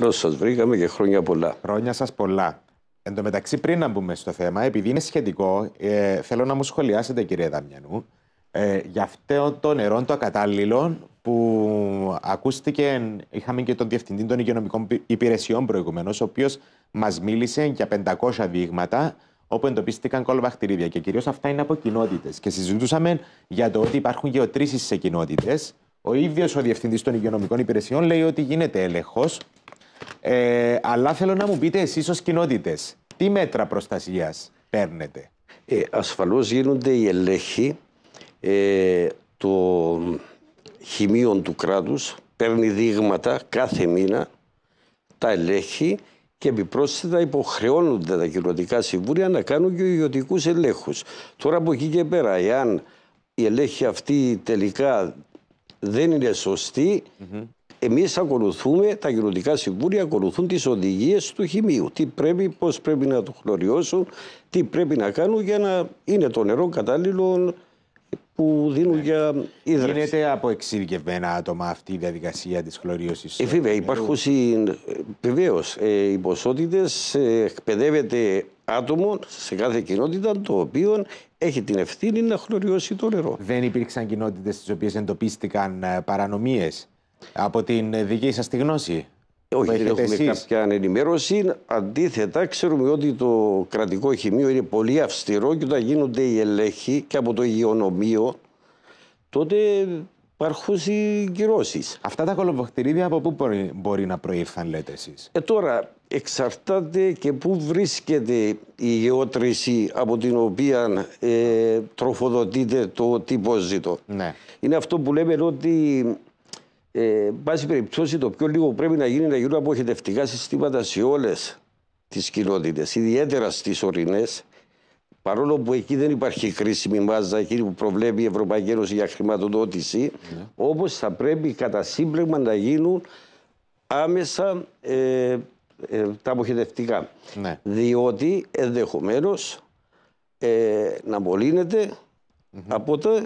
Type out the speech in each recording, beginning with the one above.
Καλώς σας βρήκαμε και χρόνια πολλά. Χρόνια σας πολλά. Εν τω μεταξύ, πριν να μπούμε στο θέμα, επειδή είναι σχετικό, ε, θέλω να μου σχολιάσετε, κύριε Δαμιανού, ε, για αυτό το νερό το ακατάλληλο που ακούστηκε. Είχαμε και τον Διευθυντή των Υγειονομικών Υπηρεσιών προηγουμένως, ο οποίος μας μίλησε για 500 δείγματα όπου εντοπίστηκαν κολοβακτηρίδια. Και κυρίως αυτά είναι από κοινότητες. Και συζητούσαμε για το ότι υπάρχουν γεωτρήσεις σε κοινότητες. Ο ίδιος ο Διευθυντής των Υγειονομικών Υπηρεσιών λέει ότι γίνεται έλεγχος ε, αλλά θέλω να μου πείτε εσείς ως κοινότητες, τι μέτρα προστασίας παίρνετε. Ε, Ασφαλώς γίνονται οι ελέγχοι. Ε, το χημείων του κράτους παίρνει δείγματα κάθε μήνα, τα ελέγχει και επιπρόσθετα υποχρεώνονται τα κοινοτικά συμβούλια να κάνουν και ιδιωτικούς ελέγχους. Τώρα από εκεί και πέρα, εάν η ελέγχη αυτή τελικά δεν είναι εμείς ακολουθούμε, τα κοινωτικά συμβούλια ακολουθούν τις οδηγίες του χημείου. Τι πρέπει, πώς πρέπει να το χλωριώσουν, τι πρέπει να κάνουν για να είναι το νερό κατάλληλο που δίνουν για ναι. ίδρυση. Γίνεται από εξειδικευμένα άτομα αυτή η διαδικασία της χλωρίωσης. Ε, βέβαια, υπάρχουν Βεβαίως, ε, οι ποσότητες ε, εκπαιδεύεται άτομο σε κάθε κοινότητα το οποίο έχει την ευθύνη να χλωριώσει το νερό. Δεν υπήρξαν κοινότητες στις οποίες εντοπίστηκαν ε, παρανομίες. Από την ε, δική σας τη γνώση. Όχι, δεν έχουμε εσείς. κάποια ενημέρωση. Αντίθετα, ξέρουμε ότι το κρατικό χημείο είναι πολύ αυστηρό και όταν γίνονται οι ελέγχοι και από το υγειονομείο, τότε υπάρχουν συγκυρώσεις. Αυτά τα κολοφοκτηρίδια από πού μπορεί να προήρθαν, λέτε εσείς. Ε, τώρα, εξαρτάται και βρίσκεται η γεώτρηση από την οποία ε, τροφοδοτείται το τύπο ζήτο. Ναι. Είναι αυτό που μπορει να προηλθαν λετε εσει τωρα εξαρταται και που βρισκεται η γεωτρηση απο την οποια ε τροφοδοτειται το τυπο ναι ειναι αυτο που λεμε οτι ε, πάση περιπτώσει, το πιο λίγο πρέπει να γίνει να γίνουν αποχετευτικά συστήματα σε όλες τις κοινότητες, ιδιαίτερα στις ορεινές. Παρόλο που εκεί δεν υπάρχει κρίσιμη μάζα, εκεί που προβλέπει η Ευρωπαϊκή Ένωση για χρηματοδότηση, yeah. Ναι. θα πρέπει κατά σύμπλεγμα να γίνουν άμεσα ε, ε τα αποχετευτικά. Ναι. Διότι ενδεχομένως ε, να μολύνεται από τα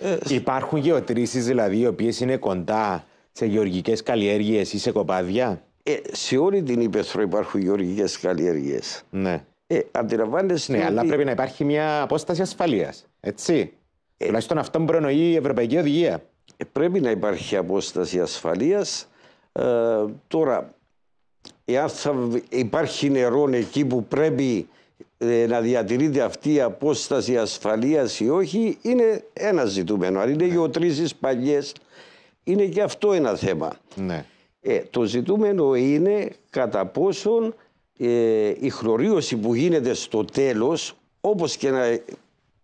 ε, υπάρχουν γεωτρήσεις δηλαδή οι οποίες είναι κοντά σε γεωργικές καλλιέργειες ή σε κοπάδια. Ε, σε όλη την Ήπεθρο υπάρχουν γεωργικές καλλιέργειες. Ναι. Ε, αντιλαμβάνεσαι. Ναι, αλλά πρέπει να υπάρχει μια απόσταση ασφαλείας. Έτσι. Ε, Τουλάχιστον αυτό προνοεί η Ευρωπαϊκή Οδηγία. Ε, πρέπει να υπάρχει απόσταση ασφαλείας. Ε, τώρα, εάν υπάρχει νερό εκεί που πρέπει ε, να διατηρείται αυτή η απόσταση ασφαλείας ή όχι είναι ένα ζητούμενο. Αν είναι γεωτρήσει ναι. γεωτρήσεις είναι και αυτό ένα θέμα. Ναι. Ε, το ζητούμενο είναι κατά πόσον ε, η χλωρίωση που γίνεται στο τέλος όπως και να,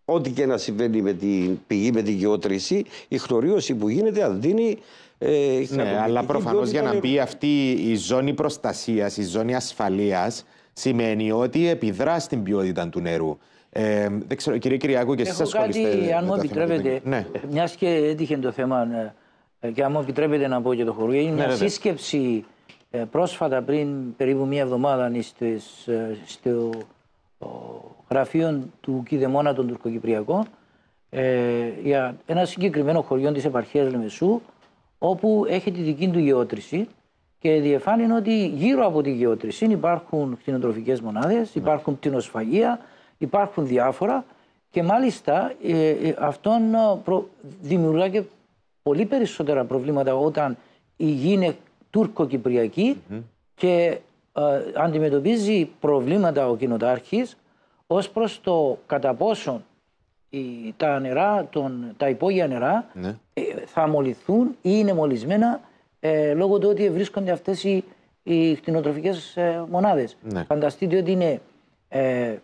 ό,τι και να συμβαίνει με την πηγή με την γεώτρηση η χλωρίωση που γίνεται αν δίνει ε, ναι, αλλά προφανώς για να μπει αυτή η ζώνη προστασίας, η ζώνη ασφαλείας σημαίνει ότι επιδρά στην ποιότητα του νερού. Ε, δεν ξέρω, κύριε Κυριάκου, και εσείς ασχολείστε. Κάτι, αν μου επιτρέπετε, ναι. μιας και έτυχε το θέμα, ε, και αν μου επιτρέπετε να πω και το χωρί, είναι ναι, μια ναι, σύσκεψη ε, πρόσφατα πριν περίπου μία εβδομάδα στις, ε, στο γραφείο του Κιδεμόνα των Τουρκοκυπριακών ε, για ένα συγκεκριμένο χωριό της επαρχίας Λεμεσού όπου έχει τη δική του γεώτρηση και διεφάνει ότι γύρω από τη γεωτρησή υπάρχουν κτηνοτροφικές μονάδες, ναι. υπάρχουν κτηνοσφαγεία, υπάρχουν διάφορα. Και μάλιστα ε, ε, αυτόν ε, προ... δημιουργά και πολύ περισσότερα προβλήματα όταν η γη είναι τουρκοκυπριακή και αντιμετωπίζει προβλήματα ο κοινοτάρχης ως προς το κατά πόσον τα, νερά, τον, τα υπόγεια νερά ναι. θα μολυθούν ή είναι μολυσμένα ε, λόγω του ότι βρίσκονται αυτές οι, οι κτηνοτροφικές ε, μονάδες. Ναι. Φανταστείτε ότι είναι. Ε,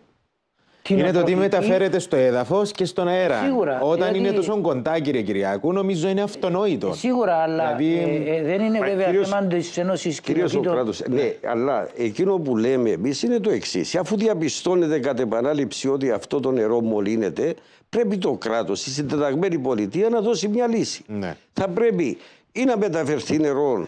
είναι το ότι μεταφέρεται στο έδαφος και στον αέρα. Σίγουρα. Όταν είναι τόσο κοντά, κύριε Κυριακού, νομίζω είναι αυτονόητο. Ε, σίγουρα, αλλά δηλαδή, ε, δεν είναι βέβαια κύριος... θέμα της Ένωσης Κύριε Σοκράτο, ναι, αλλά εκείνο που λέμε εμείς είναι το εξής. Αφού διαπιστώνεται κατ' επανάληψη ότι αυτό το νερό μολύνεται, πρέπει το κράτος, η συντεταγμένη πολιτεία, να δώσει μια λύση. Ναι. Θα πρέπει ή να μεταφερθεί νερό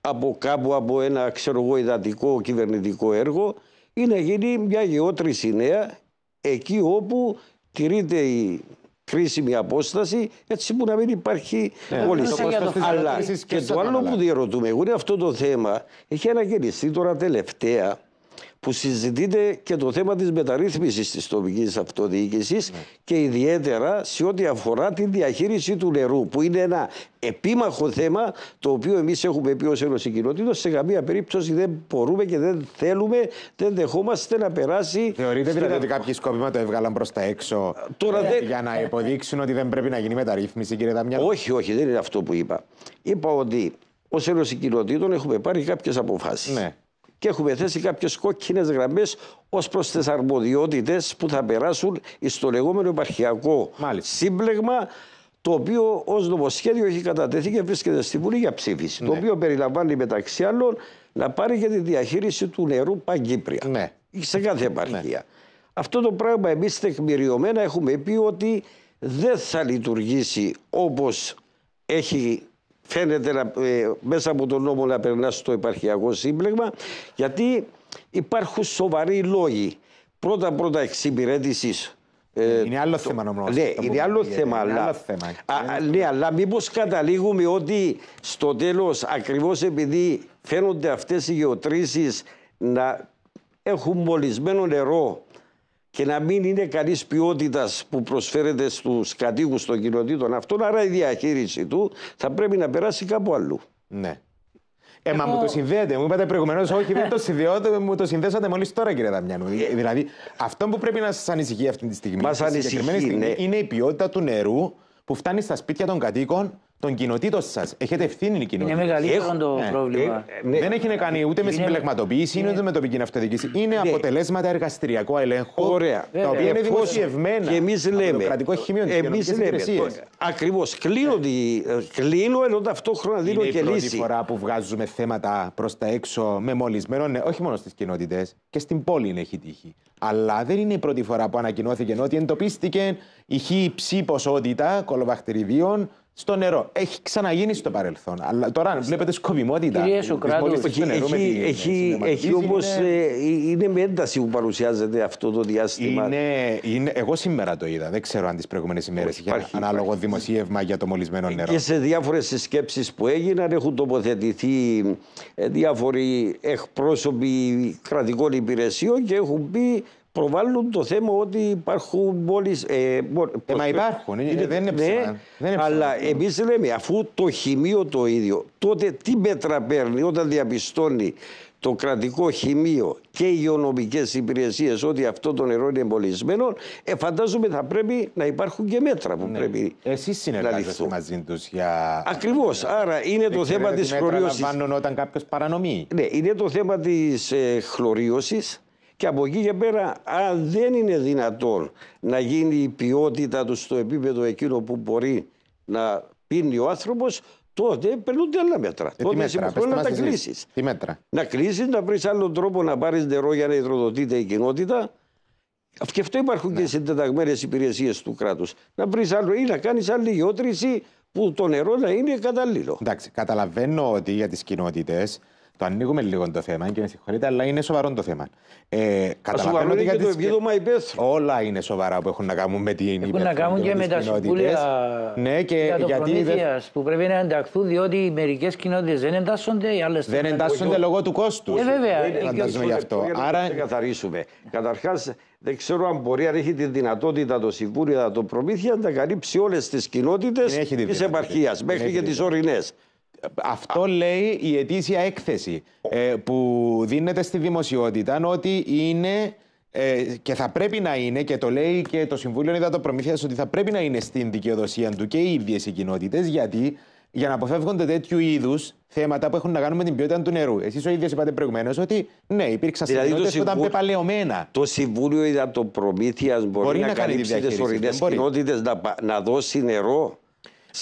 από κάπου από ένα ξέρω εγώ, υδατικό κυβερνητικό έργο ή να γίνει μια γεώτρηση νέα εκεί όπου τηρείται η κρίσιμη κυβερνητικο εργο η να γινει μια γεωτρηση έτσι που να μην υπάρχει ναι, όλη ναι, ναι. Αλλά και, και το άλλο που διερωτούμε εγώ είναι αυτό το θέμα, έχει αναγεννηθεί τώρα τελευταία που συζητείται και το θέμα της μεταρρύθμισης της τοπικής αυτοδιοίκησης ναι. και ιδιαίτερα σε ό,τι αφορά τη διαχείριση του νερού που είναι ένα επίμαχο θέμα το οποίο εμείς έχουμε πει ως Ένωση Κοινότητας σε καμία περίπτωση δεν μπορούμε και δεν θέλουμε, δεν δεχόμαστε να περάσει... Θεωρείτε δηλαδή ότι κάποιοι σκόπιμα το έβγαλαν προς τα έξω Τώρα ε, δεν... για να υποδείξουν ότι δεν πρέπει να γίνει μεταρρύθμιση κύριε Δαμιά. Όχι, όχι, δεν είναι αυτό που είπα. Είπα ότι ως Ένωση Κοινοτήτων έχουμε πάρει κάποιες αποφάσεις. Ναι και έχουμε θέσει κάποιες κόκκινες γραμμές ως προς τις αρμοδιότητες που θα περάσουν στο λεγόμενο επαρχιακό σύμπλεγμα το οποίο ως νομοσχέδιο έχει κατατεθεί και βρίσκεται στη Βουλή για ψήφιση. Το ναι. οποίο περιλαμβάνει μεταξύ άλλων να πάρει και τη διαχείριση του νερού παγκύπρια. Ναι. Σε κάθε ναι. επαρχία. Αυτό το πράγμα εμείς τεκμηριωμένα έχουμε πει ότι δεν θα λειτουργήσει όπως έχει φαίνεται ε, μέσα από τον νόμο να περνά στο υπαρχιακο σύμπλεγμα, γιατί υπάρχουν σοβαροί λόγοι. Πρώτα πρώτα εξυπηρέτησης. Ε, είναι άλλο θέμα νομίζω. Ναι, είναι άλλο θέμα. αλλά, άλλο Α, ναι, αλλά μήπως καταλήγουμε ότι στο τέλος, ακριβώς επειδή φαίνονται αυτές οι γεωτρήσεις να έχουν μολυσμένο νερό και να μην είναι καλή ποιότητας που προσφέρεται στους κατοίκους των κοινοτήτων αυτών. Άρα η διαχείριση του θα πρέπει να περάσει κάπου αλλού. Ναι. Ε, μα μου το συνδέετε. Μου είπατε προηγουμένως, όχι, δεν το συνδέω, μου το συνδέσατε μόλις τώρα, κύριε Δαμιάνου. Ε- δηλαδή, αυτό που πρέπει να σας ανησυχεί αυτή τη στιγμή, στιγμή ναι. είναι η ποιότητα του νερού που φτάνει στα σπίτια των κατοίκων των κοινοτήτων σας. Έχετε ευθύνη η κοινότητα. Είναι μεγαλύτερο το ναι. πρόβλημα. Ε, ε, ναι. Δεν έχει να κάνει ούτε με συμπλεγματοποίηση, είναι... ούτε με τοπική αυτοδιοίκηση. Είναι ναι. αποτελέσματα εργαστηριακού ελέγχου. Ωραία. Τα οποία είναι ε, δημοσιευμένα. Και εμείς λέμε. Εμεί λέμε. Ακριβώ. Ε, κλείνω ενώ ταυτόχρονα δίνω και λύση. Είναι η πρώτη φορά που βγάζουμε θέματα προς τα έξω με Ναι, όχι μόνο στις κοινότητες, και στην πόλη έχει τύχει. Αλλά δεν είναι η πρώτη φορά που ανακοινώθηκε ότι εντοπίστηκε η χύψη ποσότητα κολοβακτηριδίων στο νερό. Έχει ξαναγίνει στο παρελθόν. Αλλά τώρα βλέπετε σκοπιμότητα. Κυρία Σοκράτη, έχει, έχει, όμως. Ε, ε, είναι με ένταση που παρουσιάζεται αυτό το διάστημα. Είναι, είναι, εγώ σήμερα το είδα. Δεν ξέρω αν τις προηγούμενες ημέρες είχε ανάλογο δημοσίευμα για το μολυσμένο νερό. Και σε διάφορες συσκέψεις που έγιναν έχουν τοποθετηθεί ε, διάφοροι εκπρόσωποι κρατικών υπηρεσιών και έχουν πει προβάλλουν το θέμα ότι υπάρχουν πόλει. Ε, ε, μα υπάρχουν, ε, είναι, δεν είναι ψηλά. Ναι, αλλά εμείς λέμε, αφού το χημείο το ίδιο, τότε τι μέτρα παίρνει όταν διαπιστώνει το κρατικό χημείο και οι υγειονομικές υπηρεσίες ότι αυτό το νερό είναι εμπολισμένο, ε, φαντάζομαι θα πρέπει να υπάρχουν και μέτρα που ναι. πρέπει Εσείς συνεργάζεστε μαζί τους για. Ακριβώς. Άρα είναι το θέμα τη χλωρίωση. όταν κάποιος παρανομεί. Ναι, είναι το θέμα της ε, χλωρίωση και από εκεί και πέρα, αν δεν είναι δυνατόν να γίνει η ποιότητα του στο επίπεδο εκείνο που μπορεί να πίνει ο άνθρωπος, τότε περνούνται άλλα μέτρα. Ε, τότε μέτρα, να τα κλείσεις. Τι μέτρα. Να κλείσεις, να βρεις άλλον τρόπο να πάρεις νερό για να υδροδοτείται η κοινότητα. Και αυτό υπάρχουν ναι. και συντεταγμένες υπηρεσίες του κράτους. Να βρεις άλλο ή να κάνεις άλλη ιότρηση που το νερό να είναι κατάλληλο. Εντάξει, καταλαβαίνω ότι για τις κοινότητες το ανοίγουμε λίγο το θέμα και με συγχωρείτε, αλλά είναι σοβαρό το θέμα. Ε, καταλαβαίνω ότι επίδομα τις... Όλα είναι σοβαρά που έχουν να κάνουν με την Έχουν να κάνουν και με τα συμβούλια ναι, και για γιατί που πρέπει να ενταχθούν, διότι οι μερικές κοινότητες δεν εντάσσονται, οι άλλες δεν εντάσσονται λόγω του κόστους. Ε, βέβαια. Δεν ε, γι' αυτό. Άρα. Να καθαρίσουμε. Καταρχάς, δεν ξέρω αν μπορεί αν έχει τη δυνατότητα το Συμβούλιο το Προμήθεια να καλύψει όλες τις κοινότητες τη επαρχία, μέχρι και τι ορεινές. Αυτό λέει η ετήσια έκθεση ε, που δίνεται στη δημοσιότητα ότι είναι ε, και θα πρέπει να είναι και το λέει και το Συμβούλιο Προμήθειας ότι θα πρέπει να είναι στην δικαιοδοσία του και οι ίδιες οι κοινότητες γιατί για να αποφεύγονται τέτοιου είδους θέματα που έχουν να κάνουν με την ποιότητα του νερού. Εσείς ο ίδιος είπατε προηγουμένως ότι ναι, υπήρξαν δηλαδή που ήταν πεπαλαιωμένα. Το Συμβούλιο το μπορεί, μπορεί να, να καλύψει τις ορεινέ κοινότητες να δώσει νερό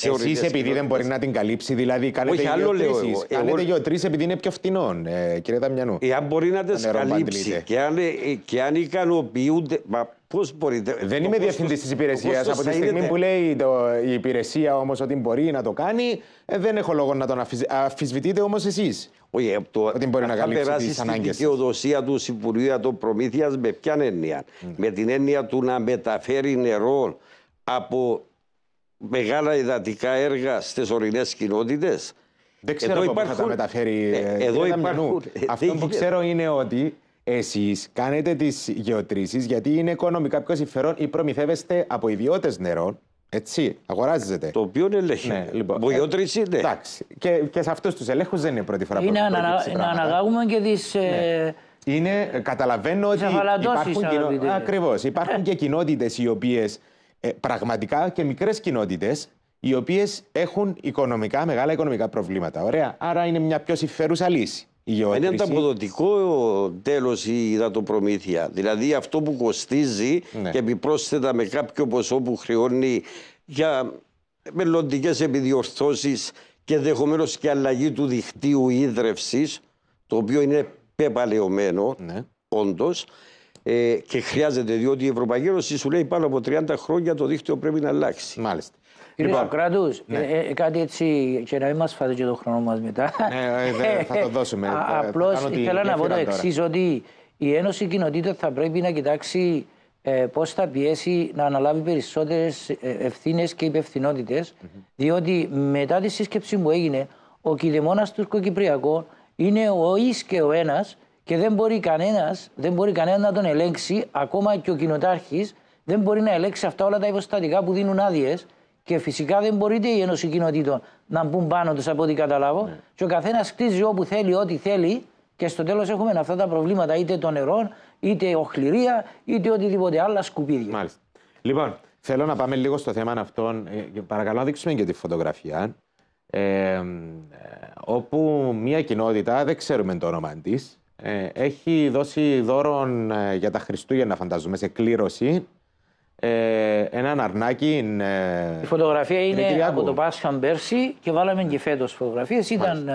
Εσεί επειδή δεν μπορεί να την καλύψει, δηλαδή κάνετε Όχι, άλλο λέω εγώ. Κάνετε εγώ... τρεις επειδή είναι πιο φτηνό, ε, κύριε Δαμιανού. Εάν μπορεί να τις καλύψει και αν, ε, ε, και αν ικανοποιούνται. Μα πώς μπορεί. Δεν είμαι διευθυντής της υπηρεσία. Από τη στιγμή που λέει το, η υπηρεσία όμως ότι μπορεί να το κάνει, ε, δεν έχω λόγο να τον αφισβητείτε όμως εσείς. Όχι, από ε, το ότι μπορεί να καλύψει τι ανάγκε. Η δικαιοδοσία του Υπουργείου Ατοπρομήθεια με ποια έννοια. Mm. Με την έννοια του να μεταφέρει νερό από μεγάλα υδατικά έργα στις ορεινές κοινότητες. Δεν ξέρω πώ θα τα μεταφέρει. Ε, εδώ Αυτό που ε, ε, ξέρω είναι ότι εσείς κάνετε τις γεωτρήσεις γιατί είναι οικονομικά πιο συμφερόν ή προμηθεύεστε από ιδιώτες νερό, Έτσι, αγοράζεται. Το οποίο ελέγχει. Ναι, λοιπόν. ναι. Εντάξει. Και, και σε αυτούς τους ελέγχους δεν είναι πρώτη φορά που Είναι ανα, να αναγάγουμε και τις. Ναι. Είναι, καταλαβαίνω ότι υπάρχουν, κοινο... Ακριβώς, υπάρχουν και κοινότητες οι οποίες ε, πραγματικά και μικρές κοινότητες, οι οποίες έχουν οικονομικά, μεγάλα οικονομικά προβλήματα. Ωραία. Άρα είναι μια πιο συμφέρουσα λύση. Η ε, είναι αποδοτικό τέλος η υδατοπρομήθεια. Δηλαδή αυτό που κοστίζει ναι. και επιπρόσθετα με κάποιο ποσό που χρεώνει για μελλοντικές επιδιορθώσεις και ενδεχομένως και αλλαγή του δικτύου ίδρυυση, το οποίο είναι πεπαλαιωμένο, ναι. όντως, ε, και χρειάζεται, διότι η Ευρωπαϊκή Ένωση σου λέει πάνω από 30 χρόνια το δίκτυο πρέπει να αλλάξει. Μάλιστα. Κύριε λοιπόν, Σοκράτου, ναι. ε, ε, κάτι έτσι και να μην μας φάτε και το χρόνο μας μετά. Ναι, ε, θα το ε, ε, δώσουμε. Απλώ ήθελα να πω το εξής, ότι η Ένωση Κοινοτήτων θα πρέπει να κοιτάξει ε, πώς θα πιέσει να αναλάβει περισσότερες ευθύνες και υπευθυνότητες, mm-hmm. διότι μετά τη σύσκεψη που έγινε, ο κυδεμόνα τουρκοκυπριακό είναι ο εις και ο ένας και δεν μπορεί κανένας δεν μπορεί κανένας να τον ελέγξει, ακόμα και ο κοινοτάρχης δεν μπορεί να ελέγξει αυτά όλα τα υποστατικά που δίνουν άδειες. Και φυσικά δεν μπορείτε η Ένωση Κοινοτήτων να μπουν πάνω τους από ό,τι καταλάβω. Ναι. Και ο καθένας χτίζει όπου θέλει, ό,τι θέλει. Και στο τέλος έχουμε αυτά τα προβλήματα, είτε των νερών, είτε οχληρία, είτε οτιδήποτε άλλα σκουπίδια. Μάλιστα. Λοιπόν, θέλω να πάμε λίγο στο θέμα αυτό. Ε, παρακαλώ να δείξουμε και τη φωτογραφία. Ε, ε, όπου μια κοινότητα, δεν ξέρουμε το όνομα της, ε, έχει δώσει δώρο ε, για τα Χριστούγεννα, φαντάζομαι, σε κλήρωση. Ε, έναν αρνάκι. Ε, η φωτογραφία είναι, από το Πάσχα πέρσι και βάλαμε και φέτος φωτογραφίες. Ήταν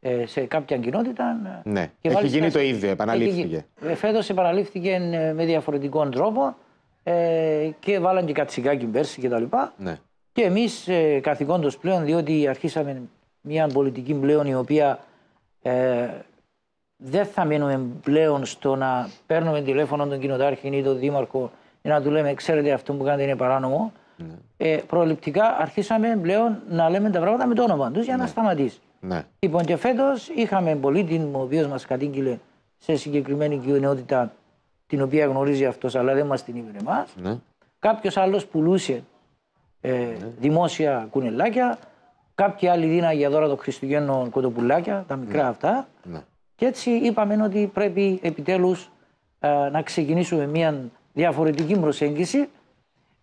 ε, σε κάποια κοινότητα. Ναι, και έχει γίνει το ίδιο, επαναλήφθηκε. Φέτος επαναλήφθηκε με διαφορετικό τρόπο ε, και βάλαν και κατσικάκι πέρσι κτλ. Ναι. Και εμείς ε, καθηγόντω πλέον, διότι αρχίσαμε μια πολιτική πλέον η οποία ε, δεν θα μείνουμε πλέον στο να παίρνουμε τηλέφωνο τον κοινοτάρχη ή τον δήμαρχο για να του λέμε ξέρετε αυτό που κάνετε είναι παράνομο. Ναι. Ε, προληπτικά αρχίσαμε πλέον να λέμε τα πράγματα με το όνομα τους για να ναι. σταματήσει. Ναι. Λοιπόν και φέτος είχαμε πολίτη ο οποίος μας κατήγγειλε σε συγκεκριμένη κοινότητα την οποία γνωρίζει αυτός αλλά δεν μας την είπε εμάς. Ναι. Κάποιος άλλος πουλούσε ε, ναι. δημόσια κουνελάκια. Κάποιοι άλλοι δίνανε για δώρα το Χριστουγέννο κοντοπουλάκια, τα μικρά ναι. αυτά. Και έτσι είπαμε ότι πρέπει επιτέλους ε, να ξεκινήσουμε μια διαφορετική προσέγγιση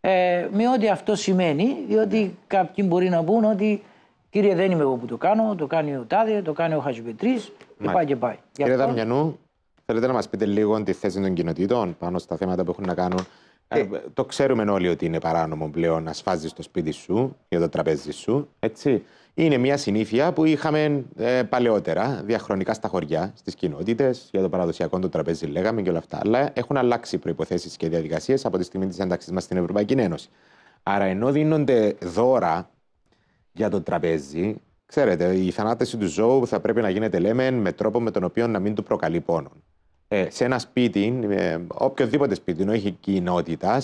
ε, με ό,τι αυτό σημαίνει, διότι κάποιοι μπορεί να πούν ότι κύριε δεν είμαι εγώ που το κάνω, το κάνει ο Τάδε, το κάνει ο Χατζηπετρής και πάει και πάει. Κύριε αυτό... Δαμιανού, θέλετε να μας πείτε λίγο τη θέση των κοινοτήτων πάνω στα θέματα που έχουν να κάνουν ε, ε. το ξέρουμε όλοι ότι είναι παράνομο πλέον να σφάζεις το σπίτι σου για το τραπέζι σου. Έτσι είναι μια συνήθεια που είχαμε ε, παλαιότερα διαχρονικά στα χωριά, στις κοινότητες, για το παραδοσιακό το τραπέζι, λέγαμε και όλα αυτά. Αλλά έχουν αλλάξει οι προποθέσει και διαδικασίες από τη στιγμή της ένταξής μας στην Ευρωπαϊκή Ένωση. Άρα, ενώ δίνονται δώρα για το τραπέζι, ξέρετε, η θανάτωση του ζώου θα πρέπει να γίνεται, λέμε, με τρόπο με τον οποίο να μην του προκαλεί πόνο. Ε, σε ένα σπίτι, ε, οποιοδήποτε σπίτι, ενώ έχει κοινότητας,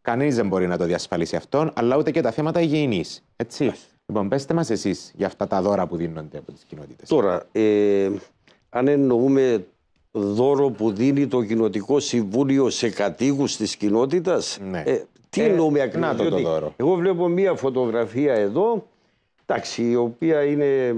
κανείς δεν μπορεί να το διασφαλίσει αυτόν, αλλά ούτε και τα θέματα υγιεινής. Έτσι. Λοιπόν, πέστε μας εσείς για αυτά τα δώρα που δίνονται από τις κοινότητες. Τώρα, ε, αν εννοούμε δώρο που δίνει το Κοινοτικό Συμβούλιο σε κατοίκους της κοινότητας, Ναι. Ε, τι ε, εννοούμε ε, Το, δώρο. Εγώ βλέπω μία φωτογραφία εδώ, εντάξει, η οποία είναι,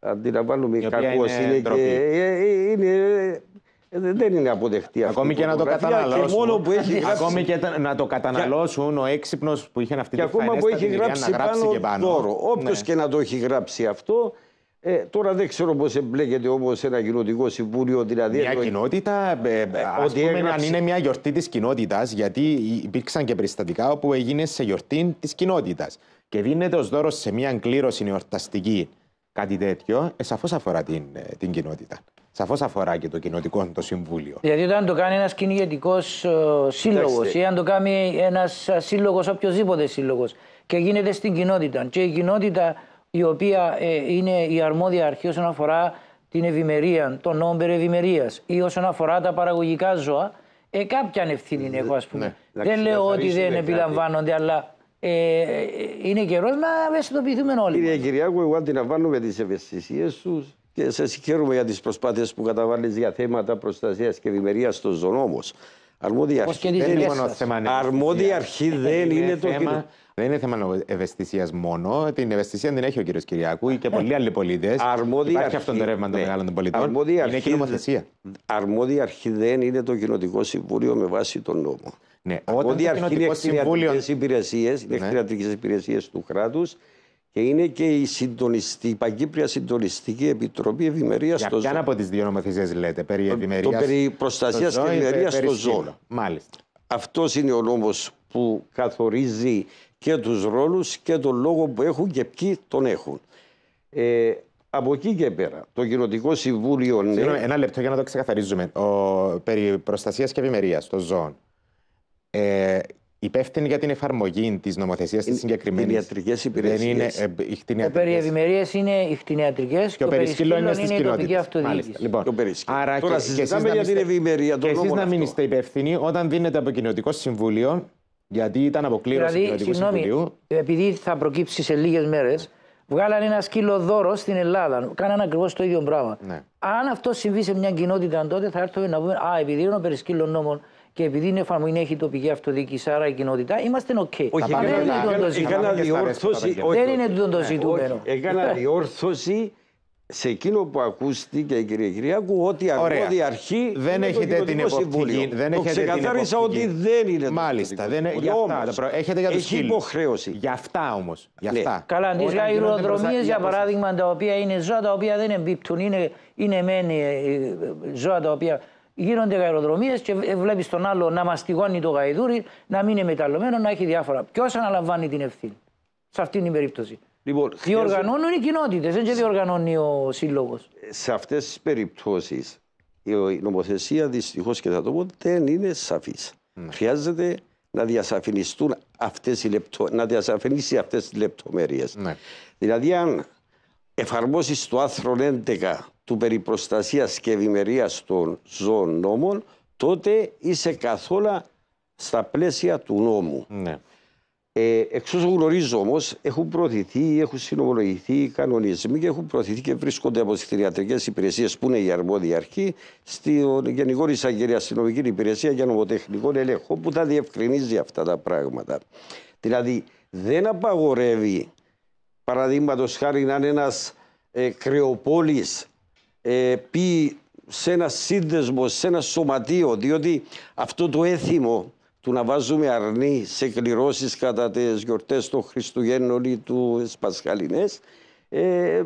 αντιλαμβάνομαι, κακό. είναι, είναι ε, δεν είναι αποδεκτή αυτή. Ακόμη και να το καταναλώσουν. Και έχει γράψει... Ακόμη και να το καταναλώσουν ο έξυπνος που είχε αυτή τη φανέστα. Και ακόμα που έχει γράψει και πάνω. δώρο. Όποιος ναι. και να το έχει γράψει αυτό, ε, τώρα δεν ξέρω πώς εμπλέκεται όμως ένα κοινοτικό συμβούλιο. Δηλαδή μια κοινότητα, ε, ε, ε ας πούμε, έγραψε... αν είναι μια γιορτή της κοινότητας, γιατί υπήρξαν και περιστατικά όπου έγινε σε γιορτή της κοινότητας και δίνεται ως δώρος σε μια κλήρωση εορταστική κάτι τέτοιο, ε, σαφώς αφορά την, ε, την κοινότητα. Σαφώς αφορά και το κοινοτικό το συμβούλιο. Γιατί όταν το κάνει ένας κυνηγετικός ε, σύλλογος ή αν το κάνει ένας ε, σύλλογος, οποιοδήποτε σύλλογος, και γίνεται στην κοινότητα. Και η κοινότητα η οποία είναι η αρμόδια αρχή όσον αφορά την ευημερία, τον νόμπερ ευημερίας ή όσον αφορά τα παραγωγικά ζώα, ε, κάποια ευθύνη έχω, ας ναι, πούμε. Δεν λέω ότι δεν επιλαμβάνονται, αλλά ε, είναι καιρός να ευαισθητοποιηθούμε όλοι. Κύριε Κυριάκο, εγώ αντιλαμβάνομαι τις ευαισθησίες σου και σας χαίρομαι για τις προσπάθειες που καταβάλεις για θέματα προστασίας και ευημερίας των ζωνών. Όμω, αρμόδια αρχή ε, δεν είναι μόνο θέμα αρχή δεν είναι το θέμα. Δεν είναι θέμα ευαισθησίας μόνο. Την ευαισθησία την έχει ο κύριος Κυριάκου και ε. πολλοί άλλοι πολίτες. Υπάρχει αρχή, αυτό το ρεύμα των ναι. μεγάλων πολιτών. Αρμόδια είναι αρχή, και νομοθεσία. Αρμόδια αρχή δεν είναι το Κοινοτικό Συμβούλιο με βάση τον νόμο. Ναι, όταν το Κοινοτικό υπηρεσίε, υπηρεσίες, ναι. υπηρεσίες του κράτους και είναι και η, συντονιστή, η Παγκύπρια Συντονιστική Επιτροπή Ευημερίας στο Ζώο. Για ποια από τις δύο νομοθεσίες λέτε, περί ευημερίας. Το περί προστασία και ευημερίας στο ζώο. Μάλιστα. Αυτός είναι ο νόμος που καθορίζει και τους ρόλους και τον λόγο που έχουν και ποιοι τον έχουν. Ε, από εκεί και πέρα, το Κοινοτικό Συμβούλιο. Ναι... Ένα λεπτό για να το ξεκαθαρίζουμε. Ο, περί προστασίας και ευημερίας στο ζώων ε, υπεύθυνοι για την εφαρμογή της νομοθεσίας της συγκεκριμένη. Οι ιατρικέ υπηρεσίες. Είναι, ε, ο περιευημερίε είναι οι χτινιατρικέ και ο περισκύλο είναι στι κοινότητε. Λοιπόν, Άρα και, συζητάμε και για την ευημερία των Εσείς να μην είστε υπεύθυνοι όταν δίνετε από κοινοτικό συμβούλιο, γιατί ήταν αποκλήρωση δηλαδή, κοινοτικού συγγνώμη, συμβουλίου. Επειδή θα προκύψει σε λίγες μέρες, βγάλανε ένα σκύλο δώρο στην Ελλάδα. Κάνανε ακριβώς το ίδιο πράγμα. Ναι. Αν αυτό συμβεί σε μια κοινότητα τότε, θα έρθουμε να πούμε Α, επειδή είναι ο περισκύλο νόμων, και επειδή είναι εφαρμογή έχει το τοπική αυτοδιοίκηση, άρα η κοινότητα, είμαστε οκ. Okay. Όχι, το ζητούμενο. Δεν είναι το ζητούμενο. Έκανα διόρθωση σε εκείνο που ακούστηκε, κύριε Κυριακού, ότι αρμόδια αρχή δεν έχετε την υποφυγή. Δεν έχετε ξεκαθάρισα ότι δεν είναι Μάλιστα. Δεν είναι για όμως, έχετε για το έχει υποχρέωση. Για αυτά όμως. Ναι. Καλά, τι αεροδρομίε για παράδειγμα, τα οποία είναι ζώα τα οποία δεν εμπίπτουν. Είναι, είναι ε, ζώα τα οποία γίνονται αεροδρομίε και ε, βλέπεις τον άλλο να μαστιγώνει το γαϊδούρι, να μην είναι μεταλλωμένο, να έχει διάφορα. Ποιος αναλαμβάνει την ευθύνη σε αυτήν την περίπτωση. Λοιπόν, διοργανώνουν οι κοινότητες, δεν και διοργανώνει ο σύλλογος. Σε αυτές τις περιπτώσεις η νομοθεσία δυστυχώς και θα το πω δεν είναι σαφής. Ναι. Χρειάζεται να διασαφινιστούν αυτές οι λεπτο... να διασαφινίσει αυτές τις λεπτομέρειες. Ναι. Δηλαδή αν εφαρμόσεις το άρθρο 11 του περί και ευημερίας των ζώων νόμων, τότε είσαι καθόλου στα πλαίσια του νόμου. Ναι. Ε, εξ όσων γνωρίζω όμως, έχουν προωθηθεί, έχουν συνομολογηθεί οι κανονισμοί και έχουν προωθηθεί και βρίσκονται από τις θηριατρικέ υπηρεσίες που είναι η αρμόδια αρχή στην Γενικό Εισαγγελία Αστυνομική Υπηρεσία για Νομοτεχνικό Ελεγχό που θα διευκρινίζει αυτά τα πράγματα. Δηλαδή, δεν απαγορεύει παραδείγματος χάρη αν ένας ε, κρεοπόλης ε, πει σε ένα σύνδεσμο, σε ένα σωματείο, διότι αυτό το έθιμο του να βάζουμε αρνή σε κληρώσεις κατά τις γιορτές των Χριστουγέννων ή τους Πασχαλινές ε,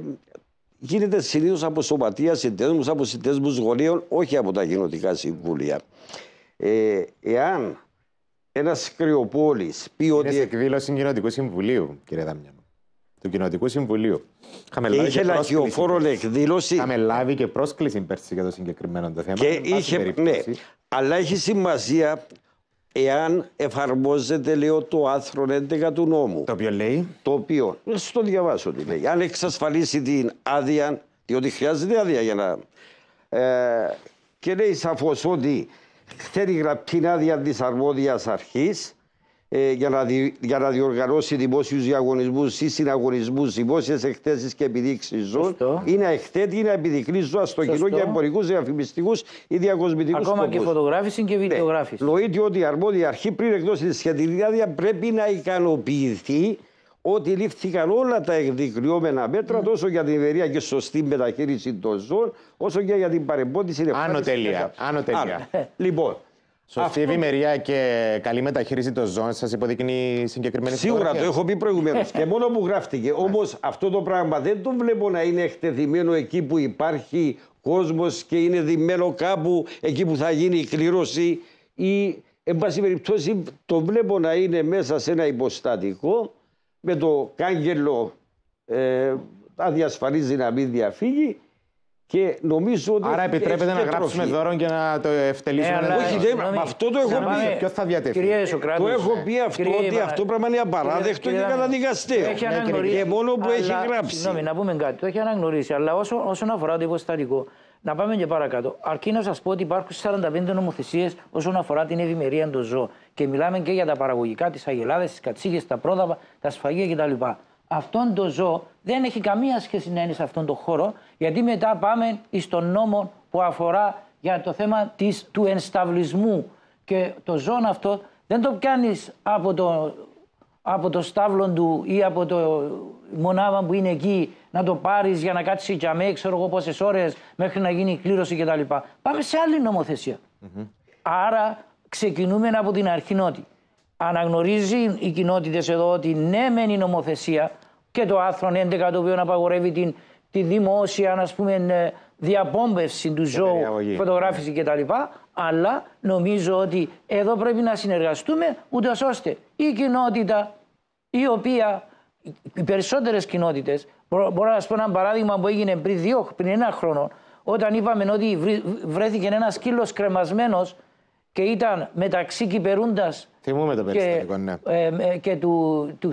γίνεται συνήθως από σωματεία, συνδέσμους, από συνδέσμους γονείων, όχι από τα κοινοτικά συμβούλια. Ε, εάν ένας κρυοπόλη πει ότι. Είναι σε εκδήλωση Κοινοτικού Συμβουλίου, κύριε Δαμιά του Κοινοτικού Συμβουλίου. και είχε λαχιοφόρο εκδήλωση. Είχαμε λάβει και πρόσκληση πέρσι για το συγκεκριμένο το θέμα. Και είχε, ναι, αλλά έχει σημασία εάν εφαρμόζεται, λέω, το άρθρο 11 του νόμου. Το οποίο λέει. Το οποίο. Στο διαβάσω τι λέει. Αν εξασφαλίσει την άδεια, διότι χρειάζεται άδεια για να. Ε, και λέει σαφώς ότι θέλει γραπτή άδεια της αρμόδιας αρχής ε, για, να για να διοργανώσει δημόσιους διαγωνισμούς ή συναγωνισμούς, δημόσιες εκθέσεις και επιδείξεις ζώων. Είναι εχθέτη να επιδεικνύεις ζώα στο Σωστό. κοινό για εμπορικούς, διαφημιστικού ή διακοσμητικούς Ακόμα σκοπούς. και φωτογράφηση και ναι. βιντεογράφηση. Ναι. Νοείται ότι η αρμόδια αρχή πριν εκδώσει τη σχετική άδεια η να επιδεικνυει ζωα στο κοινο για εμπορικου διαφημιστικου η διακοσμητικου ακομα και φωτογραφηση και βιντεογραφηση ναι οτι η αρμοδια αρχη πριν εκδωσει τη όλα τα εκδικριόμενα μέτρα τόσο για την ευερία και σωστή μεταχείριση των ζώων, όσο και για την παρεμπόδιση ελευθερία. Άνω τελεία. Λοιπόν, Σωστή ευημερία και καλή μεταχείριση των ζώων σας υποδεικνύει συγκεκριμένη Σίγουρα το έχω πει προηγουμένως και μόνο που γράφτηκε. Όμως αυτό το πράγμα δεν το βλέπω να είναι εκτεθειμένο εκεί που υπάρχει κόσμος και είναι διμένο κάπου, εκεί που θα γίνει η κλήρωση. Ή, εν πάση περιπτώσει, το βλέπω να είναι μέσα σε ένα υποστατικό με το κάγκελο ε, διασφαλίζει να μην διαφύγει και νομίζω ότι Άρα επιτρέπεται να γράψουμε δώρο και να το ευτελίσουμε. Ε, όχι, δεν, αυτό το έχω πει. Ποιος θα διατεθεί. το έχω πει ε, αυτό ότι αυτό πράγμα είναι απαράδεκτο ε, και καταδικαστέο. Ναι, και μόνο που έχει γράψει. Συγγνώμη, να πούμε κάτι. Το έχει αναγνωρίσει. Αλλά όσον αφορά το υποστατικό, να πάμε και παρακάτω. Αρκεί να σας πω ότι υπάρχουν 45 νομοθεσίες όσον αφορά την ευημερία των ζώων. Και μιλάμε και για τα παραγωγικά, τις αγελάδες, τις κατσίγε, τα πρόδαπα, τα σφαγεία κτλ αυτόν το ζώο δεν έχει καμία σχέση να είναι σε αυτόν τον χώρο, γιατί μετά πάμε στον νόμο που αφορά για το θέμα της, του ενσταυλισμού και το ζώο αυτό δεν το πιάνεις από το, από το στάβλο του ή από το μονάδα που είναι εκεί να το πάρεις για να κάτσεις... για με ξέρω εγώ πόσες ώρες μέχρι να γίνει η κλήρωση κτλ. Πάμε σε άλλη Άρα ξεκινούμε από την αρχή ότι αναγνωρίζει οι κοινότητες εδώ ότι ναι μεν η νομοθεσία και το άρθρο 11 το οποίο απαγορεύει την, τη δημόσια ας πούμε, ε, διαπόμπευση του ζώου, φωτογράφηση ναι. κτλ. Αλλά νομίζω ότι εδώ πρέπει να συνεργαστούμε ούτε ώστε η κοινότητα η οποία οι περισσότερες κοινότητες, μπορώ να σα πω ένα παράδειγμα που έγινε πριν, δύο, πριν ένα χρόνο, όταν είπαμε ότι βρέθηκε ένας σκύλο κρεμασμένος και ήταν μεταξύ Κυπερούντας και, ναι. Ε, ε, και του, του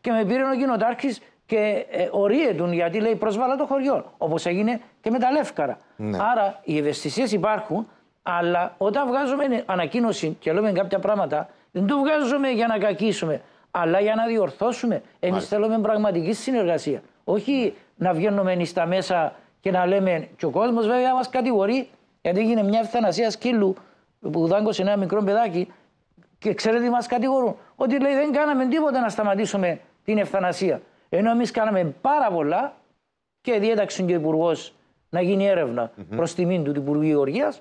και με πήρε ο Κοινοτάρχη και ε, ορίετουν γιατί λέει προσβάλλα το χωριό. Όπως έγινε και με τα Λεύκαρα. Ναι. Άρα οι ευαισθησίες υπάρχουν, αλλά όταν βγάζουμε ανακοίνωση και λέμε κάποια πράγματα, δεν το βγάζουμε για να κακίσουμε, αλλά για να διορθώσουμε. Εμείς θέλουμε πραγματική συνεργασία. Όχι να βγαίνουμε εμείς στα μέσα και να λέμε. Και ο κόσμος βέβαια μας κατηγορεί γιατί έγινε μια ευθανασία σκύλου που δάγκωσε ένα μικρό παιδάκι και ξέρετε, μας κατηγορούν. Ότι λέει δεν κάναμε τίποτα να σταματήσουμε την ευθανασία. Ενώ εμείς κάναμε πάρα πολλά και διέταξε και ο Υπουργός να γίνει έρευνα mm-hmm. προ τιμή του Υπουργείου Γεωργίας,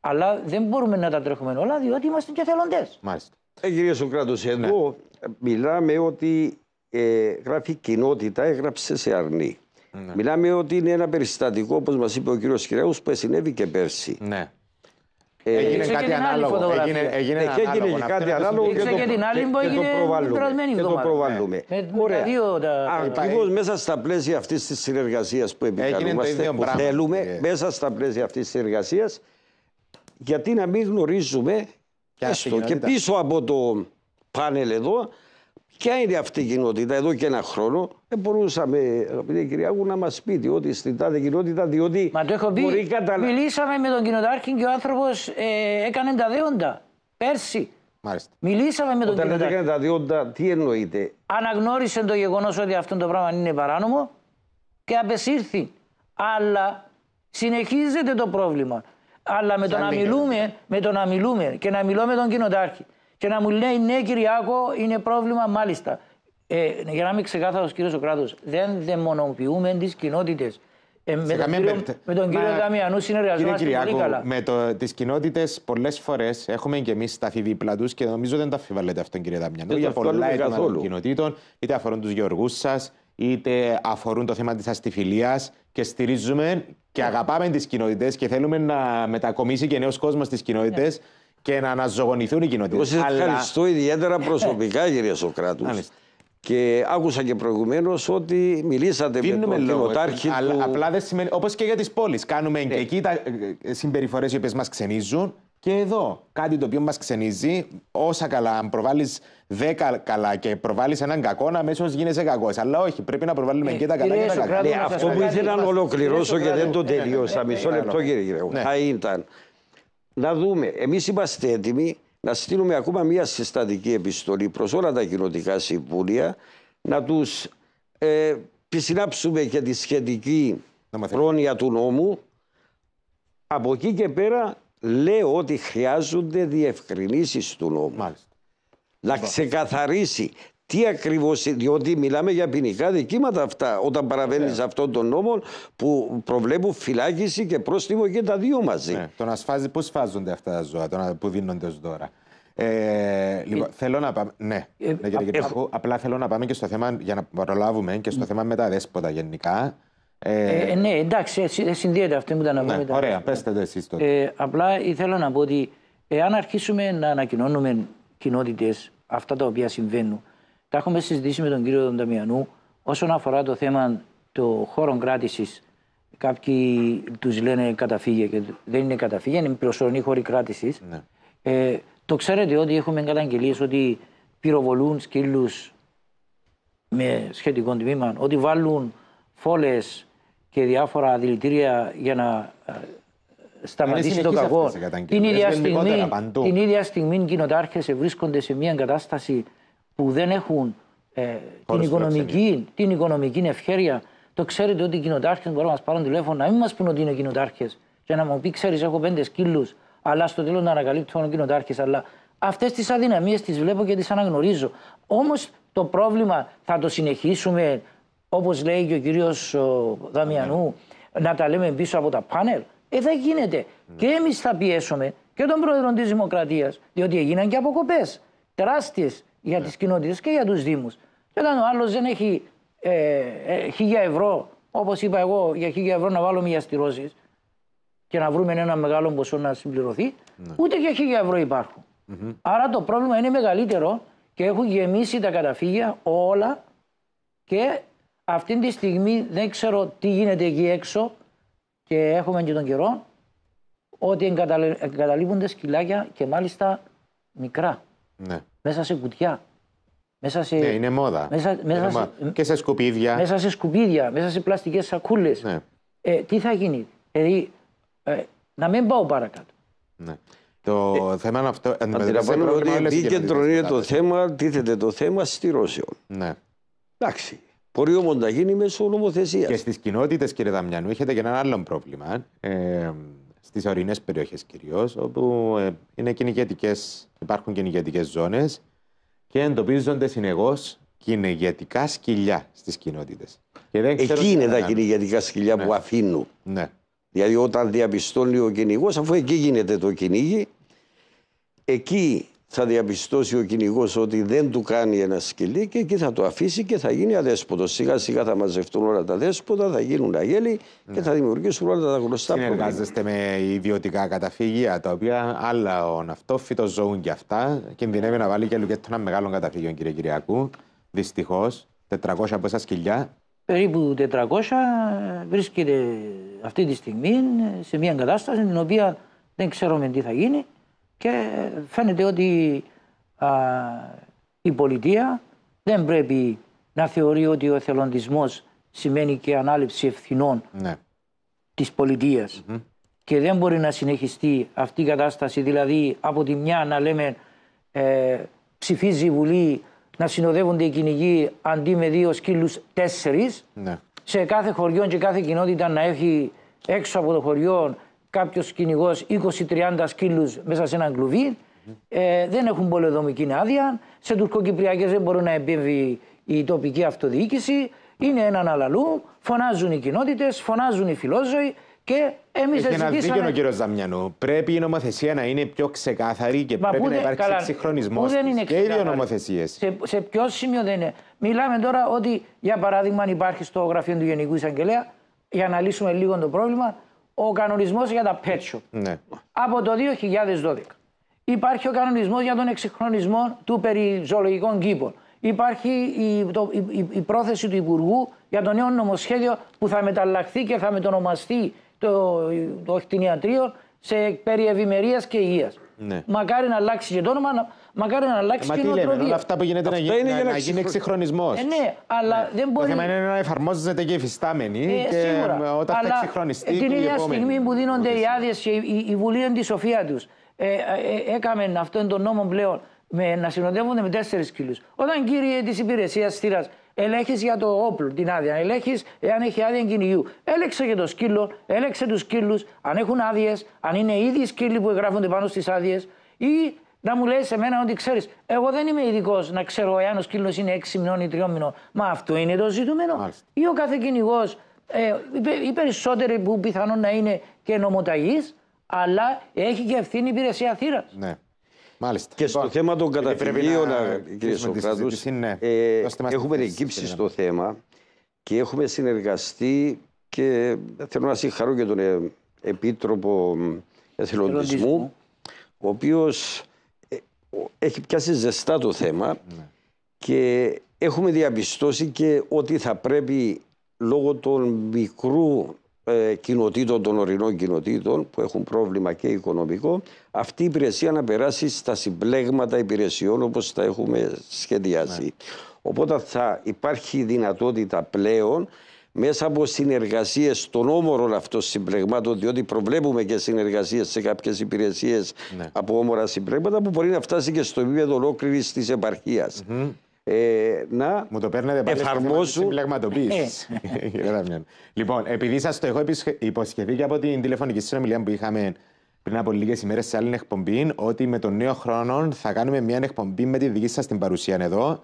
αλλά δεν μπορούμε να τα τρέχουμε όλα διότι είμαστε και θελοντές. Μάλιστα. Ε, κύριε Σοκράτος, εδώ ναι. Ε, μιλάμε ότι ε, γράφει κοινότητα, έγραψε σε αρνή. Ναι. Μιλάμε ότι είναι ένα περιστατικό, όπως μας είπε ο κύριος Κυρέου, που συνέβη και πέρσι. Ναι. Ε, έγινε κάτι ανάλογο. Έγινε, ε, έγινε ανάλογο. κάτι ανάλογο και, την το προβάλλουμε. Ε, Ωραία. Ακριβώ μέσα στα πλαίσια αυτής της συνεργασίας που επικαλούμαστε, που θέλουμε, μέσα στα πλαίσια αυτής της συνεργασίας, γιατί να μην γνωρίζουμε και πίσω από το πάνελ εδώ Ποια είναι αυτή η κοινότητα, εδώ και ένα χρόνο δεν μπορούσαμε, αγαπητέ μου να μας πείτε ότι στην τάδε κοινότητα, διότι. Μα το έχω πει, μιλήσαμε με τον κοινοτάρχη και ο άνθρωπος ε, έκανε τα δέοντα πέρσι. Μάλιστα. Μιλήσαμε με τον κοινοτάρχη. Όταν έκανε τα δέοντα, τι εννοείται. Αναγνώρισε το γεγονός ότι αυτό το πράγμα είναι παράνομο και απεσύρθη. Αλλά συνεχίζεται το πρόβλημα. Αλλά με το, να μιλούμε, με το να μιλούμε και να μιλώ με τον κοινοτάρχη και να μου λέει ναι Κυριάκο είναι πρόβλημα μάλιστα. Ε, για να είμαι ξεκάθαρο κύριος Σοκράτος, δεν δαιμονοποιούμε τις κοινότητες. Ε, με, τον κύριο, με τον κύριο Δαμιανού συνεργαζόμαστε κύριε Κυριάκο, πολύ καλά. Με τις κοινότητες πολλές φορές έχουμε και εμείς σταθεί δίπλα του και νομίζω δεν τα αφιβάλλετε αυτόν κύριε Δαμιανού για πολλά έτοιμα των κοινοτήτων, είτε αφορούν τους γεωργούς σας, είτε αφορούν το θέμα της αστιφιλίας και στηρίζουμε και ναι. αγαπάμε τις κοινότητες και θέλουμε να μετακομίσει και νέος κόσμος στις κοινότητες. Ναι και να αναζωογονηθούν οι κοινότητες. Εγώ αλλά... ευχαριστώ ιδιαίτερα προσωπικά, κύριε Σοκράτους. Και άκουσα και προηγουμένως ότι μιλήσατε Δίνουμε με τον κοινοτάρχη. Αλλά απλά δεν σημαίνει. Όπως και για τις πόλεις. Κάνουμε και εκεί τα ε, ε, συμπεριφορές οι οποίες μας ξενίζουν. Και εδώ κάτι το οποίο μας ξενίζει, όσα καλά, αν προβάλλεις δέκα καλά και προβάλλεις έναν κακό, αμέσως γίνεσαι κακός. Αλλά όχι, πρέπει να προβάλλουμε ε, και τα καλά και τα κακά. Ναι, αυτό που ήθελα να ολοκληρώσω και δεν το τελείωσα. Μισό ναι, λεπτό, κύριε ναι. Θα ήταν να δούμε. Εμείς είμαστε έτοιμοι να στείλουμε ακόμα μια συστατική επιστολή προς όλα τα κοινοτικά συμβούλια να τους ε, και τη σχετική πρόνοια του νόμου. Από εκεί και πέρα λέω ότι χρειάζονται διευκρινήσεις του νόμου. Μάλιστα. Να λοιπόν. ξεκαθαρίσει τι ακριβώς, διότι μιλάμε για ποινικά δικήματα αυτά. Όταν παραβαίνεις ναι. τον τον νόμο, που προβλέπουν φυλάκιση και πρόστιμο και τα δύο μαζί. Ναι, το να σφάζει, πώ σφάζονται αυτά τα ζώα που δίνονται ως δώρα. Ε, λοιπόν, ε, θέλω να πάμε. Ναι, ε, κύριε ναι, απλά θέλω να πάμε και στο θέμα, για να προλάβουμε και στο ναι. θέμα με τα δέσποτα γενικά. Ε, ε, ε ναι, εντάξει, συνδέεται αυτό που ήταν να πούμε. ωραία, πέστε το εσείς τότε. απλά ήθελα να πω ότι εάν αρχίσουμε να ανακοινώνουμε κοινότητες αυτά τα οποία συμβαίνουν, τα έχουμε συζητήσει με τον κύριο Δονταμιανού όσον αφορά το θέμα των χώρων κράτησης. Κάποιοι τους λένε καταφύγια και δεν είναι καταφύγια, είναι προσωρινή χώρη κράτησης. Ναι. Ε, το ξέρετε ότι έχουμε καταγγελίες ότι πυροβολούν σκύλους με σχετικό τμήμα, ότι βάλουν φόλες και διάφορα δηλητήρια για να ε, σταματήσει το κακό. Την ίδια, στιγμή, την ίδια οι κοινοτάρχες βρίσκονται σε μια κατάσταση που δεν έχουν ε, την, οικονομική, την οικονομική ευχέρεια, το ξέρετε ότι οι κοινοτάρχες μπορούν να μας πάρουν τηλέφωνο, να μην μας πούν ότι είναι κοινοτάρχες και να μου πει: Ξέρεις, έχω πέντε σκύλους, αλλά στο τέλος να ανακαλύπτω ότι κοινοτάρχες. Αλλά αυτές τις αδυναμίες τις βλέπω και τις αναγνωρίζω. Όμως το πρόβλημα θα το συνεχίσουμε, όπως λέει και ο κύριος Δαμιανού, ναι. να τα λέμε πίσω από τα πάνελ. Ε, δεν γίνεται. Ναι. Και εμείς θα πιέσουμε και τον πρόεδρο της Δημοκρατίας, διότι έγιναν και αποκοπές τεράστιες για ναι. τις κοινότητες και για τους Δήμους. Και όταν ο άλλος δεν έχει ε, ε, χίλια ευρώ, όπως είπα εγώ, για χίλια ευρώ να βάλουμε για στηρώσει και να βρούμε ένα μεγάλο ποσό να συμπληρωθεί, ναι. ούτε για χίλια ευρώ υπάρχουν. Άρα το πρόβλημα είναι μεγαλύτερο και έχουν γεμίσει τα καταφύγια όλα και αυτή τη στιγμή δεν ξέρω τι γίνεται εκεί έξω και έχουμε και τον καιρό ότι εγκαταλείπονται σκυλάκια και μάλιστα μικρά. Ναι μέσα σε κουτιά. Μέσα σε... Ναι, είναι μόδα. Μέσα, μέσα Σε... Και σε σκουπίδια. Μέσα σε σκουπίδια, μέσα σε πλαστικές σακούλες. Ναι. Ε, τι θα γίνει. Δηλαδή, ε, να μην πάω παρακάτω. Ναι. Το ε, θέμα είναι αυτό. Αντιλαμβάνομαι ε, ότι επικεντρώνει το θέμα, τίθεται το θέμα στη Ρώσιο. Ναι. Εντάξει. Μπορεί όμω να γίνει μέσω νομοθεσίας. Και στις κοινότητες, κύριε Δαμιανού, έχετε και ένα άλλο πρόβλημα. Ε, στις ορεινές περιοχές κυρίως, όπου ε, είναι κυνηγετικές, υπάρχουν κυνηγετικές ζώνες και εντοπίζονται συνεγώς κυνηγετικά σκυλιά στις κοινότητες. Εκεί είναι τα κυνηγετικά σκυλιά που ναι. αφήνουν. Ναι. Δηλαδή όταν διαπιστώνει ο κυνηγός, αφού εκεί γίνεται το κυνήγι, εκεί θα διαπιστώσει ο κυνηγός ότι δεν του κάνει ένα σκυλί και εκεί θα το αφήσει και θα γίνει αδέσποτο. Σιγά σιγά θα μαζευτούν όλα τα δέσποτα, θα γίνουν αγέλη ναι. και θα δημιουργήσουν όλα τα γνωστά προβλήματα. Συνεργάζεστε με ιδιωτικά καταφύγια τα οποία άλλα όν αυτό, φυτοζωούν και αυτά. Κινδυνεύει να βάλει και λουκέτο ένα μεγάλο καταφύγιο, κύριε Κυριακού. Δυστυχώς, 400 από εσάς σκυλιά. Περίπου 400 βρίσκεται αυτή τη στιγμή σε μια κατάσταση την οποία δεν ξέρουμε τι θα γίνει. Και φαίνεται ότι η πολιτεία δεν πρέπει να θεωρεί ότι ο εθελοντισμός σημαίνει και ανάληψη ευθυνών ναι. της πολιτείας. Και δεν μπορεί να συνεχιστεί αυτή η κατάσταση. Δηλαδή από τη μια να λέμε ε, ψηφίζει η Βουλή να συνοδεύονται οι κυνηγοί αντί με δύο σκύλους τέσσερις. Ναι. Σε κάθε χωριό και κάθε κοινότητα να έχει έξω από το χωριό κάποιος κυνηγός 20-30 σκύλους μέσα σε ένα κλουβί. Ε, δεν έχουν πολεοδομική άδεια. Σε τουρκοκυπριακές δεν μπορεί να επέμβει η τοπική αυτοδιοίκηση. Είναι έναν αλαλού. Φωνάζουν οι κοινότητες, φωνάζουν οι φιλόζωοι. Και εμείς Έχει ένας δίκαιο ο κύριο Δαμιανού. Πρέπει η νομοθεσία να είναι πιο ξεκάθαρη και πρέπει να υπάρξει καλά, εξυγχρονισμός. Δεν είναι και οι Σε, σε ποιο σημείο δεν είναι. Μιλάμε τώρα ότι, για παράδειγμα, αν υπάρχει στο γραφείο του Γενικού Εισαγγελέα, για να λύσουμε λίγο το πρόβλημα, ο κανονισμός για τα πέτσο Ναι. Από το 2012. Υπάρχει ο κανονισμός για τον εξυγχρονισμό του περιζωολογικών κήπων. Υπάρχει η, η, η, πρόθεση του Υπουργού για το νέο νομοσχέδιο που θα μεταλλαχθεί και θα μετονομαστεί το, το σε περί και υγείας. Ναι. Μακάρι να αλλάξει και το όνομα, μακάρι να αλλάξει ε, Μα τι λέμε, όλα αυτά που γίνεται αυτό να, είναι να, να, γίνει εξυγχρονισμός. Ε, ναι, αλλά ναι. δεν μπορεί. Το θέμα είναι να εφαρμόζεται και η φυστάμενη. Ε, και όταν αλλά θα εξυγχρονιστεί. Την ίδια στιγμή που δίνονται οι άδειες και η, η Βουλή είναι τη σοφία τους. Ε, ε, ε, έκαμε αυτόν τον νόμο πλέον με, να συνοδεύονται με τέσσερις κιλούς. Όταν κύριε της υπηρεσίας θύρας ελέγχεις για το όπλο την άδεια, ελέγχεις εάν έχει άδεια κυνηγιού. Έλεξε και το σκύλο, έλεξε τους σκύλους, αν έχουν άδειες, αν είναι ήδη σκύλοι που εγγράφονται πάνω στις άδειες ή να μου λέει σε μένα ότι ξέρεις, εγώ δεν είμαι ειδικός να ξέρω εάν ο σκύλος είναι 6 μηνών ή 3 μηνών. Μα αυτό είναι το ζητούμενο. Μάλιστα. Ή ο κάθε κυνηγό, ε, οι περισσότεροι που πιθανόν να είναι και νομοταγείς, αλλά έχει και ευθύνη υπηρεσία θύρας. Ναι. Μάλιστα. Και στο λοιπόν, θέμα των ε, καταφυγείων ε, ε, κύριε Σοκράτου, έχουμε εγκύψει στο θέμα και έχουμε συνεργαστεί και θέλω να συγχαρώ και τον Επίτροπο Εθελοντισμού, ο οποίος έχει πιάσει ζεστά το θέμα ναι. και έχουμε διαπιστώσει και ότι θα πρέπει λόγω των μικρού ε, κοινοτήτων, των ορεινών κοινοτήτων που έχουν πρόβλημα και οικονομικό, αυτή η υπηρεσία να περάσει στα συμπλέγματα υπηρεσιών όπως τα έχουμε σχεδιάσει. Ναι. Οπότε θα υπάρχει δυνατότητα πλέον μέσα από συνεργασίες των όμορων αυτών συμπλεγμάτων, διότι προβλέπουμε και συνεργασίες σε κάποιες υπηρεσίες ναι. από όμορα συμπλέγματα που μπορεί να φτάσει και στο επίπεδο ολόκληρης της επαρχια Ε, να Μου το παίρνετε πάλι εφαρμόσου... Ε. λοιπόν, επειδή σας το έχω υποσχεθεί και από την τηλεφωνική συνομιλία που είχαμε πριν από λίγες ημέρες σε άλλη εκπομπή, ότι με τον νέο χρόνο θα κάνουμε μια εκπομπή με τη δική σας την παρουσία εδώ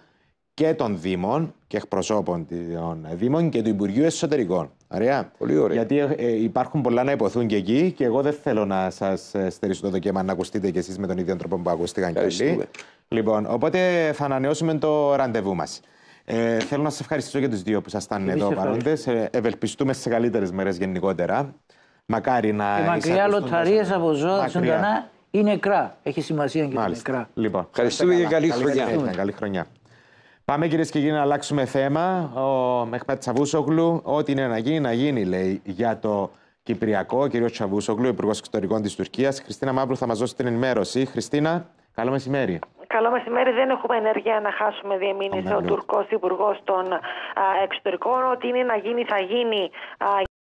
και των Δήμων και εκπροσώπων των Δήμων και του Υπουργείου Εσωτερικών. Ωραία. Πολύ ωραία. Γιατί ε, ε υπάρχουν πολλά να υποθούν και εκεί και εγώ δεν θέλω να σας ε, στερήσω το δοκιμα να ακουστείτε κι εσείς με τον ίδιο τρόπο που ακούστηκαν κι εσεί. Λοιπόν, οπότε θα ανανεώσουμε το ραντεβού μας. Ε, θέλω να σας ευχαριστήσω και τους δύο που ήσασταν εδώ παρόντες. Ε, ευελπιστούμε σε καλύτερες μέρες γενικότερα. Μακάρι να. Οι μακριά λοταρίε από ζώα ζωντανά ή νεκρά. Έχει σημασία και Μάλιστα. νεκρά. Λοιπόν. Ευχαριστούμε και καλή χρονιά. Καλή χρονιά. Πάμε κυρίες και κύριοι να αλλάξουμε θέμα. Ο Μεχμέτ Τσαβούσογλου, ό,τι είναι να γίνει, να γίνει, λέει για το Κυπριακό. Ο κύριος Τσαβούσογλου, Υπουργός Εξωτερικών της Τουρκίας. Χριστίνα Μαύρου θα μας δώσει την ενημέρωση. Χριστίνα, καλό μεσημέρι. Καλό μεσημέρι. Δεν έχουμε ενέργεια να χάσουμε, διεμήνυσε ο, ο Τουρκός Υπουργός των Εξωτερικών. Ό,τι είναι να γίνει, θα γίνει.